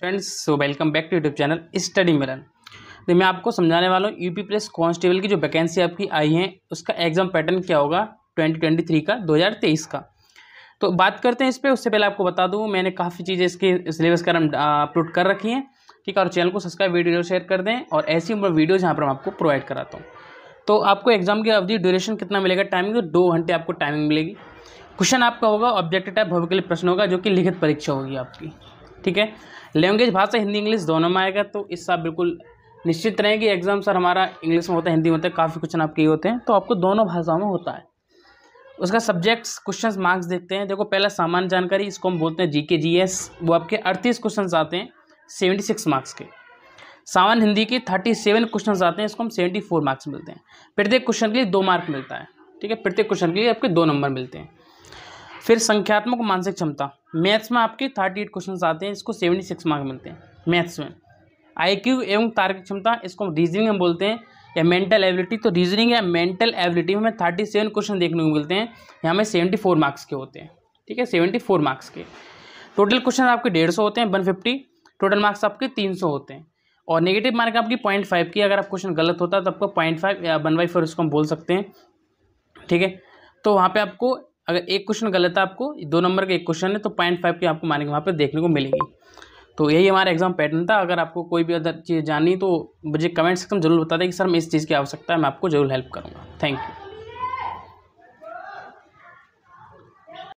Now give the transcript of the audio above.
friends so welcome back to YouTube channel study Milan तो मैं आपको समझाने वाला हूँ यूपी प्लस कांस्टेबल की जो वैकेंसी आपकी आई है उसका एग्जाम पैटर्न क्या होगा 2023 का 2023 का तो बात करते हैं इस पर उससे पहले आपको बता दूँ मैंने काफ़ी चीज़ें इसके सिलेबस का अपलोड कर रखी हैं ठीक है और चैनल को सब्सक्राइब वीडियो शेयर कर दें और ऐसी वीडियो जहाँ पर मैं आपको प्रोवाइड कराता हूँ तो आपको एग्जाम की अवधि ड्यूरेशन कितना मिलेगा टाइमिंग तो दो घंटे आपको टाइमिंग मिलेगी क्वेश्चन आपका होगा ऑब्जेक्टिव टाइप भविष्य के लिए प्रश्न होगा जो कि लिखित परीक्षा होगी आपकी ठीक है लैंग्वेज भाषा हिंदी इंग्लिश दोनों में आएगा तो इस साल बिल्कुल निश्चित रहें कि एग्ज़ाम सर हमारा इंग्लिश में होता है हिंदी में होता है काफ़ी क्वेश्चन आपके ये होते हैं तो आपको दोनों भाषाओं में होता है उसका सब्जेक्ट्स क्वेश्चन मार्क्स देखते हैं देखो पहला सामान्य जानकारी इसको हम बोलते हैं जी के जी एस वो आपके अड़तीस क्वेश्चन आते हैं सेवेंटी सिक्स मार्क्स के सामान्य हिंदी के थर्टी सेवन क्वेश्चन आते हैं इसको हम सेवेंटी फोर मार्क्स मिलते हैं प्रत्येक क्वेश्चन के लिए दो मार्क मिलता है ठीक है प्रत्येक क्वेश्चन के लिए आपके दो नंबर मिलते हैं फिर संख्यात्मक मानसिक क्षमता मैथ्स में आपके थर्टी एट क्वेश्चन आते हैं इसको सेवेंटी सिक्स मार्क मिलते हैं मैथ्स में आईक्यू एवं तार्किक क्षमता इसको रीजनिंग हम बोलते हैं या मेंटल एबिलिटी तो रीजनिंग या मेंटल एबिलिटी में हमें थर्टी सेवन क्वेश्चन देखने को मिलते हैं यहाँ में सेवेंटी फोर मार्क्स के होते हैं ठीक है सेवेंटी फोर मार्क्स के टोटल क्वेश्चन आपके डेढ़ सौ होते हैं वन फिफ्टी टोटल मार्क्स आपके तीन सौ होते हैं और नेगेटिव मार्क आपकी पॉइंट फाइव की अगर आप क्वेश्चन गलत होता है तो आपको पॉइंट फाइव या वन बाई फोर इसको हम बोल सकते हैं ठीक है तो वहाँ पे आपको अगर एक क्वेश्चन गलत है आपको दो नंबर का एक क्वेश्चन है तो पॉइंट फाइव की आपको मार्किंग वहाँ पर देखने को मिलेगी तो यही हमारा एग्जाम पैटर्न था अगर आपको कोई भी अदर चीज़ जाननी तो मुझे कमेंट सेक्शन जरूर बता दें कि सर मैं इस चीज़ की आवश्यकता है मैं आपको जरूर हेल्प करूँगा थैंक यू